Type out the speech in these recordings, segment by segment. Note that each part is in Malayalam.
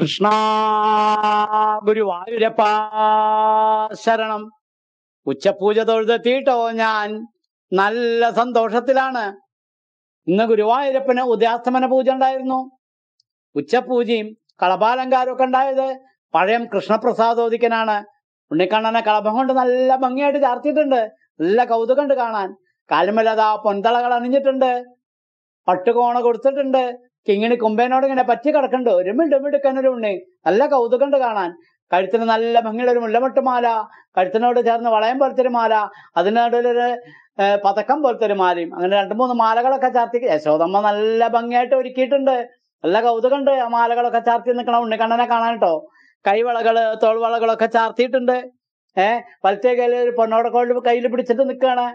കൃഷ്ണ ഗുരുവായൂരപ്പ ശരണം ഉച്ചപൂജ തൊഴുതെത്തിയിട്ടോ ഞാൻ നല്ല സന്തോഷത്തിലാണ് ഇന്ന് ഗുരുവായൂരപ്പന് ഉദയാസ്തമന പൂജ ഉണ്ടായിരുന്നു ഉച്ചപൂജയും ഒക്കെ ഉണ്ടായത് പഴയം കൃഷ്ണപ്രസാദോദിക്കനാണ് ഉണ്ണിക്കണ്ണനെ കളഭം കൊണ്ട് നല്ല ഭംഗിയായിട്ട് ചാർത്തിയിട്ടുണ്ട് നല്ല കൗതുകമുണ്ട് കാണാൻ കാലുമലത പൊന്തളകൾ അണിഞ്ഞിട്ടുണ്ട് പട്ടുകോണ കൊടുത്തിട്ടുണ്ട് കിങ്ങിന് കുമ്പേനോട് ഇങ്ങനെ പറ്റി കിടക്കണ്ട് ഒരുമിണ്ട് എമ്മിടുക്കാനൊരു ഉണ്ണി നല്ല കൗതുകണ്ട് കാണാൻ കഴുത്തിന് നല്ല ഭംഗിയുടെ ഒരു മുല്ലമൊട്ടുമാല കഴുത്തിനോട് ചേർന്ന് വളയം പോലത്തൊരു ഒരു മാല അതിനടുവിലൊരു പതക്കം പോലത്തൊരു മാലയും അങ്ങനെ രണ്ടു മൂന്ന് മാലകളൊക്കെ ചാർത്തി യശോദമ്മ നല്ല ഭംഗിയായിട്ട് ഒരുക്കിയിട്ടുണ്ട് നല്ല കൗതുകണ്ട് ആ മാലകളൊക്കെ ചാർത്തി നിൽക്കണം ഉണ്ണിക്കണ്ണനെ കാണാൻ കേട്ടോ കൈവളകള് തോൾവളകളൊക്കെ ചാർത്തിയിട്ടുണ്ട് ഏഹ് വലത്തെ കയ്യിൽ ഒരു പൊന്നോടക്കോളിൽ കയ്യിൽ പിടിച്ചിട്ട് നിൽക്കുകയാണ്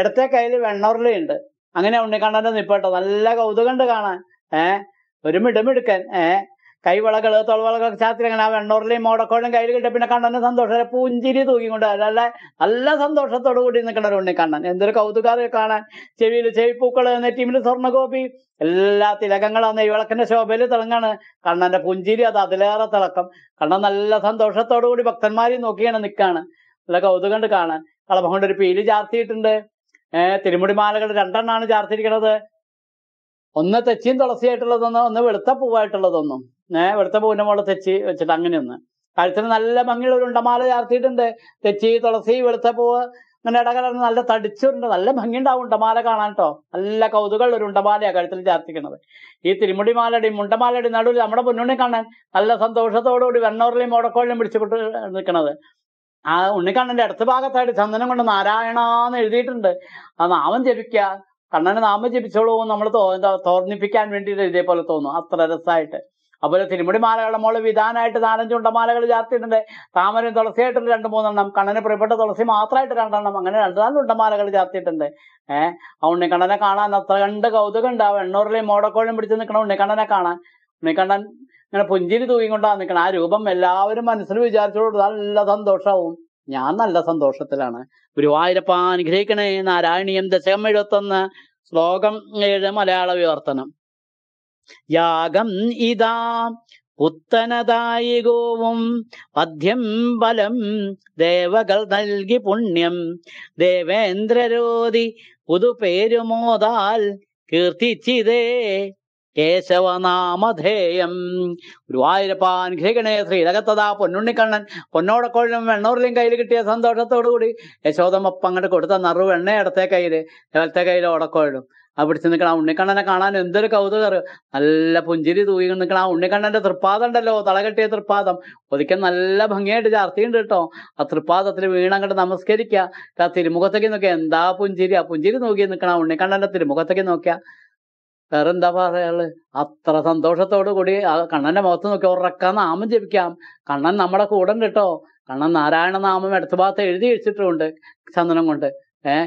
ഇടത്തെ കയ്യിൽ വെണ്ണോർലയുണ്ട് അങ്ങനെ ഉണ്ണിക്കണ്ണന്റെ നിപ്പട്ടോ നല്ല കൗതുകണ്ട് കാണാൻ ഏഹ് ഒരു മിടുമിടുക്കൻ ഏഹ് കൈവളകള് തൊളവളകളൊക്കെ ചാത്തിരി അങ്ങനെ ആ വെണ്ണൂറിലെയും മോടക്കോടും കയ്യിൽ കിട്ടും പിന്നെ കണ്ണന് സന്തോഷം പൂഞ്ചിരി തൂക്കിക്കൊണ്ട് നല്ല നല്ല സന്തോഷത്തോടു കൂടി നിൽക്കണ ഒരു കണ്ണൻ എന്തൊരു കൗതുകാതെ കാണാൻ ചെവിയിൽ ചെവിപ്പൂക്കള് നെറ്റിമിൽ സ്വർണ്ണകോപ്പി എല്ലാ ഈ വിളക്കിന്റെ ശോഭയില് തിളങ്ങാണ് കണ്ണന്റെ പുഞ്ചിരി അത് അതിലേറെ തിളക്കം കണ്ണൻ നല്ല സന്തോഷത്തോടു കൂടി ഭക്തന്മാരെയും നോക്കിയാണ് നിൽക്കാണ് നല്ല കൗതുകണ്ട് കാണാൻ കളഭം കൊണ്ട് ഒരു പീലി ചാർത്തിയിട്ടുണ്ട് ഏഹ് തിരുമുടിമാലകൾ രണ്ടെണ്ണാണ് ചാർത്തിരിക്കുന്നത് ഒന്ന് തെച്ചിയും തുളസിയായിട്ടുള്ളതൊന്നും ഒന്ന് വെളുത്ത പൂവായിട്ടുള്ളതൊന്നും ഏഹ് വെളുത്ത പൂവിന്റെ മോളെ തെച്ചി വെച്ചിട്ട് അങ്ങനെയൊന്ന് കഴുത്തിന് നല്ല ഭംഗിയുള്ള ഒരു ഉണ്ടമാല ചാർത്തിയിട്ടുണ്ട് തെച്ചി തുളസി വെളുത്ത പൂവ് അങ്ങനെ ഇടകലർന്ന് നല്ല തടിച്ചുണ്ട് നല്ല ഉണ്ടാവും ഉണ്ടമാല കാണാൻ കേട്ടോ നല്ല കൗതുകൾ ഒരു ഉണ്ടമാലയാണ് കഴുത്തിൽ ചാർത്തിക്കുന്നത് ഈ തിരുമുടിമാലയുടെയും മുണ്ടമാലയുടെയും നടുവിൽ നമ്മുടെ മുന്നുണ്ണി കാണാൻ നല്ല സന്തോഷത്തോടുകൂടി വെണ്ണൂറിലെയും മോടക്കോളിലും പിടിച്ചുകൊണ്ട് നിൽക്കുന്നത് ആ ഉണ്ണിക്കണ്ണന്റെ അടുത്ത ഭാഗത്തായിട്ട് ചന്ദനം കൊണ്ട് നാരായണ എന്ന് എഴുതിയിട്ടുണ്ട് ആ നാമം ജപിക്കുക കണ്ണനെ നാമം ജപിച്ചോളൂ നമ്മൾ തോന്നിപ്പിക്കാൻ വേണ്ടിയിട്ട് ഇതേപോലെ തോന്നും അത്ര രസമായിട്ട് അതുപോലെ തിരുമുടി മാലകളുടെ മുകളിൽ വിധാനമായിട്ട് നാലഞ്ചുണ്ട മാലകൾ ചാർത്തിയിട്ടുണ്ട് താമരയും തുളസിയായിട്ടൊരു രണ്ട് മൂന്നെണ്ണം കണ്ണനെ പ്രിയപ്പെട്ട തുളസി മാത്രമായിട്ട് രണ്ടെണ്ണം അങ്ങനെ രണ്ട് നാലുണ്ട മാലകൾ ചാർത്തിയിട്ടുണ്ട് ഏഹ് ആ ഉണ്ണിക്കണ്ണനെ കാണാൻ അത്ര കണ്ട് കൗതുകം ഉണ്ടാവും എണ്ണൂറിലെയും മോടക്കോഴിലും പിടിച്ച് നിൽക്കണം ഉണ്ണിക്കണ്ണനെ കാണാൻ ഉണ്ണിക്കണ്ണൻ ഇങ്ങനെ പുഞ്ചിരി തൂങ്ങിക്കൊണ്ടാണ് നിൽക്കണം ആ രൂപം എല്ലാവരും മനസ്സിൽ വിചാരിച്ചു കൊടുത്താൽ സന്തോഷവും ഞാൻ നല്ല സന്തോഷത്തിലാണ് ഗുരുവായൂരപ്പ അനുഗ്രഹിക്കണേ നാരായണീയം ദശകം എഴുപത്തൊന്ന് ശ്ലോകം ഏഴ് മലയാള വിവർത്തനം യാഗം ഇതാ പുത്തനതായി ഗോവും പദ്യം ബലം ദേവകൾ നൽകി പുണ്യം ദേവേന്ദ്രരോതി പുതുപേരുമോതാൽ കീർത്തിച്ചിതേ കേശവനാമധേയം ഗുരുവായൂരപ്പാൻ ഗൃഹികണേ ഇലകത്തതാ പൊന്നുണ്ണിക്കണ്ണൻ പൊന്നോടക്കോഴും വെണ്ണൂറിലും കയ്യിൽ കിട്ടിയ സന്തോഷത്തോടുകൂടി യശോദമ്മപ്പ അങ്ങോട്ട് കൊടുത്ത നറു വെണ്ണ ഇടത്തെ കയ്യില് ഇടത്തെ കയ്യിൽ ഓടക്കോഴും ആ പിടിച്ച് നിൽക്കണ ഉണ്ണിക്കണ്ണനെ കാണാൻ എന്തൊരു കൗതുകറ് നല്ല പുഞ്ചിരി തൂങ്ങി നിൽക്കണ ആ ഉണ്ണിക്കണ്ണന്റെ തൃപ്പാദം ഉണ്ടല്ലോ തളകെട്ടിയ തൃപ്പാദം ഒതുക്കൻ നല്ല ഭംഗിയായിട്ട് ചാർത്തിയുണ്ട് കേട്ടോ ആ തൃപ്പാദത്തിൽ വീണങ്ങോട്ട് നമസ്കരിക്കുക ആ തിരുമുഖത്തേക്ക് നോക്കിയ എന്താ പുഞ്ചിരി ആ പുഞ്ചിരി നോക്കി നിൽക്കണ ഉണ്ണിക്കണ്ണന്റെ തിരുമുഖത്തേക്ക് നോക്കിയാ എന്താ പറയാള് അത്ര സന്തോഷത്തോടു കൂടി ആ കണ്ണന്റെ മുഖത്ത് നോക്കി ഉറക്കാൻ നാമം ജപിക്കാം കണ്ണൻ നമ്മുടെ കൂടെ ഉണ്ട് കേട്ടോ കണ്ണൻ നാരായണ നാമം ഇടത്തുഭാഗത്ത് എഴുതി വെച്ചിട്ടുണ്ട് ചന്ദനം കൊണ്ട് ഏഹ്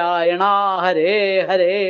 நாராயணா ஹரே ஹரே